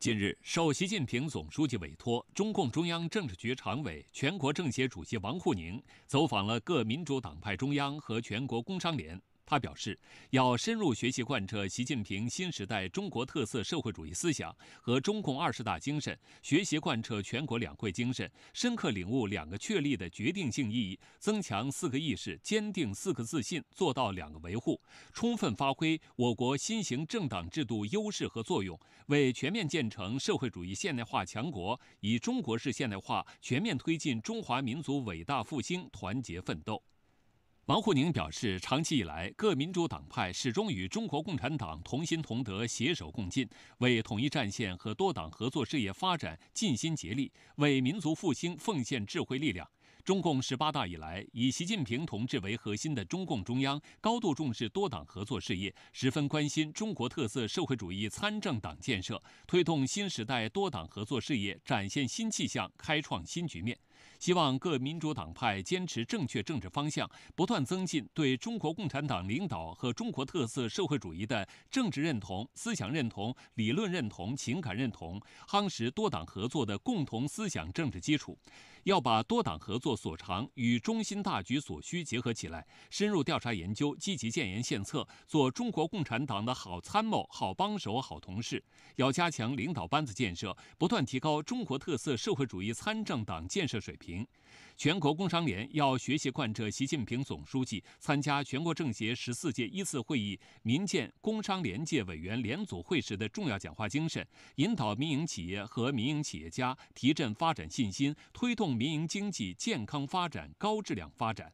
近日，受习近平总书记委托，中共中央政治局常委、全国政协主席王沪宁走访了各民主党派中央和全国工商联。他表示，要深入学习贯彻习近平新时代中国特色社会主义思想和中共二十大精神，学习贯彻全国两会精神，深刻领悟“两个确立”的决定性意义，增强“四个意识”，坚定“四个自信”，做到“两个维护”，充分发挥我国新型政党制度优势和作用，为全面建成社会主义现代化强国、以中国式现代化全面推进中华民族伟大复兴团结奋斗。王沪宁表示，长期以来，各民主党派始终与中国共产党同心同德、携手共进，为统一战线和多党合作事业发展尽心竭力，为民族复兴奉献智慧力量。中共十八大以来，以习近平同志为核心的中共中央高度重视多党合作事业，十分关心中国特色社会主义参政党建设，推动新时代多党合作事业展现新气象、开创新局面。希望各民主党派坚持正确政治方向，不断增进对中国共产党领导和中国特色社会主义的政治认同、思想认同、理论认同、情感认同，夯实多党合作的共同思想政治基础。要把多党合作所长与中心大局所需结合起来，深入调查研究，积极建言献策，做中国共产党的好参谋、好帮手、好同事。要加强领导班子建设，不断提高中国特色社会主义参政党建设。水平，全国工商联要学习贯彻习近平总书记参加全国政协十四届一次会议民建工商联界委员联组会时的重要讲话精神，引导民营企业和民营企业家提振发展信心，推动民营经济健康发展、高质量发展。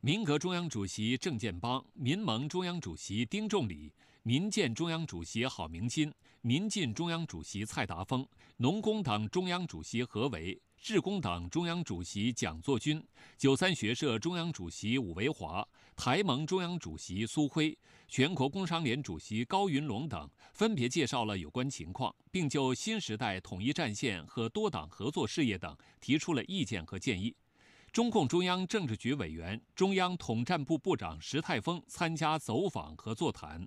民革中央主席郑建邦、民盟中央主席丁仲礼、民建中央主席郝明金、民进中央主席蔡达峰、农工党中央主席何维。致公党中央主席蒋作军、九三学社中央主席武维华、台盟中央主席苏辉、全国工商联主席高云龙等分别介绍了有关情况，并就新时代统一战线和多党合作事业等提出了意见和建议。中共中央政治局委员、中央统战部部长石泰峰参加走访和座谈。